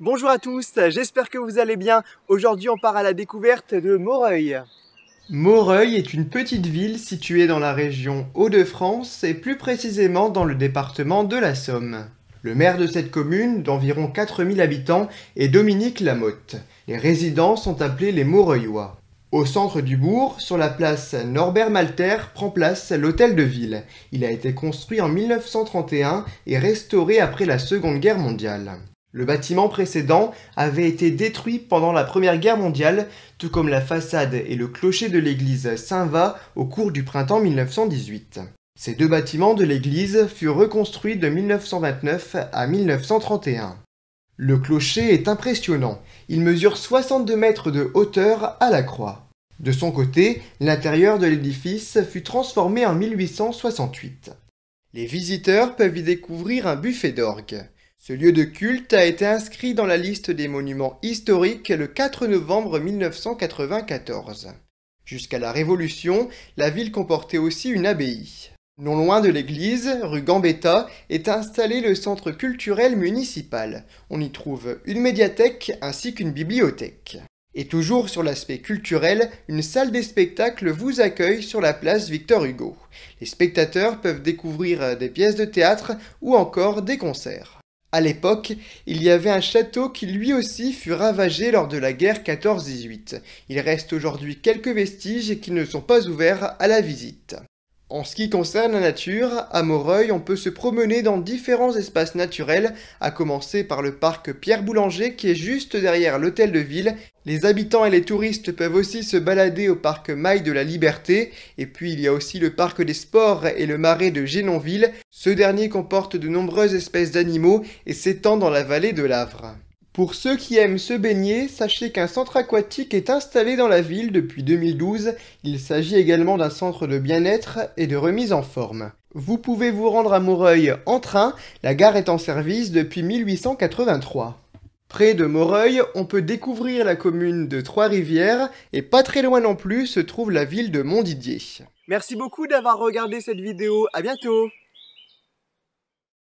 Bonjour à tous, j'espère que vous allez bien. Aujourd'hui, on part à la découverte de Moreuil. Moreuil est une petite ville située dans la région Hauts-de-France et plus précisément dans le département de la Somme. Le maire de cette commune, d'environ 4000 habitants, est Dominique Lamotte. Les résidents sont appelés les Moreuillois. Au centre du bourg, sur la place Norbert Malter, prend place l'hôtel de ville. Il a été construit en 1931 et restauré après la Seconde Guerre mondiale. Le bâtiment précédent avait été détruit pendant la Première Guerre mondiale, tout comme la façade et le clocher de l'église Saint-Va au cours du printemps 1918. Ces deux bâtiments de l'église furent reconstruits de 1929 à 1931. Le clocher est impressionnant, il mesure 62 mètres de hauteur à la croix. De son côté, l'intérieur de l'édifice fut transformé en 1868. Les visiteurs peuvent y découvrir un buffet d'orgue. Ce lieu de culte a été inscrit dans la liste des monuments historiques le 4 novembre 1994. Jusqu'à la Révolution, la ville comportait aussi une abbaye. Non loin de l'église, rue Gambetta, est installé le centre culturel municipal. On y trouve une médiathèque ainsi qu'une bibliothèque. Et toujours sur l'aspect culturel, une salle des spectacles vous accueille sur la place Victor Hugo. Les spectateurs peuvent découvrir des pièces de théâtre ou encore des concerts. À l'époque, il y avait un château qui lui aussi fut ravagé lors de la guerre 14-18. Il reste aujourd'hui quelques vestiges qui ne sont pas ouverts à la visite. En ce qui concerne la nature, à Moreuil, on peut se promener dans différents espaces naturels, à commencer par le parc Pierre Boulanger qui est juste derrière l'hôtel de ville. Les habitants et les touristes peuvent aussi se balader au parc Maille de la Liberté, et puis il y a aussi le parc des sports et le marais de Génonville. Ce dernier comporte de nombreuses espèces d'animaux et s'étend dans la vallée de l'Avre. Pour ceux qui aiment se baigner, sachez qu'un centre aquatique est installé dans la ville depuis 2012. Il s'agit également d'un centre de bien-être et de remise en forme. Vous pouvez vous rendre à Moreuil en train, la gare est en service depuis 1883. Près de Moreuil, on peut découvrir la commune de Trois-Rivières et pas très loin non plus se trouve la ville de Montdidier. Merci beaucoup d'avoir regardé cette vidéo, à bientôt